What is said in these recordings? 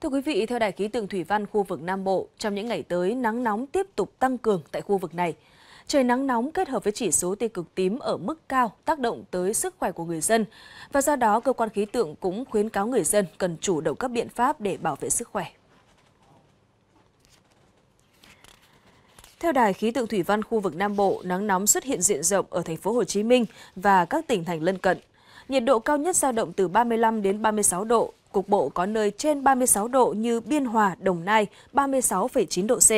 Thưa quý vị, theo Đài khí tượng Thủy văn khu vực Nam Bộ, trong những ngày tới, nắng nóng tiếp tục tăng cường tại khu vực này. Trời nắng nóng kết hợp với chỉ số tia cực tím ở mức cao tác động tới sức khỏe của người dân. Và do đó, cơ quan khí tượng cũng khuyến cáo người dân cần chủ động các biện pháp để bảo vệ sức khỏe. Theo Đài khí tượng thủy văn khu vực Nam Bộ, nắng nóng xuất hiện diện rộng ở thành phố Hồ Chí Minh và các tỉnh thành lân cận. Nhiệt độ cao nhất dao động từ 35 đến 36 độ, Cục bộ có nơi trên 36 độ như Biên Hòa, Đồng Nai 36,9 độ C.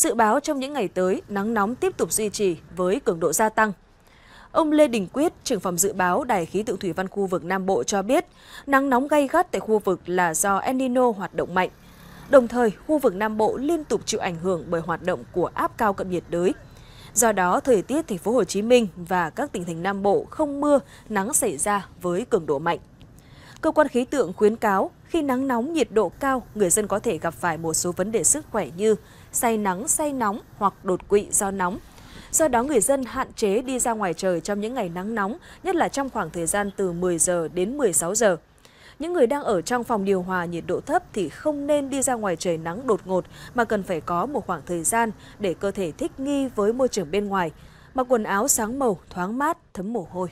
Dự báo trong những ngày tới, nắng nóng tiếp tục duy trì với cường độ gia tăng. Ông Lê Đình Quyết, trưởng phòng dự báo Đài khí tượng thủy văn khu vực Nam Bộ cho biết, nắng nóng gay gắt tại khu vực là do El Nino hoạt động mạnh. Đồng thời, khu vực Nam Bộ liên tục chịu ảnh hưởng bởi hoạt động của áp cao cận nhiệt đới. Do đó, thời tiết thành phố Hồ Chí Minh và các tỉnh thành Nam Bộ không mưa, nắng xảy ra với cường độ mạnh cơ quan khí tượng khuyến cáo khi nắng nóng nhiệt độ cao, người dân có thể gặp phải một số vấn đề sức khỏe như say nắng, say nóng hoặc đột quỵ do nóng. Do đó người dân hạn chế đi ra ngoài trời trong những ngày nắng nóng, nhất là trong khoảng thời gian từ 10 giờ đến 16 giờ. Những người đang ở trong phòng điều hòa nhiệt độ thấp thì không nên đi ra ngoài trời nắng đột ngột mà cần phải có một khoảng thời gian để cơ thể thích nghi với môi trường bên ngoài. Mặc quần áo sáng màu, thoáng mát, thấm mồ hôi.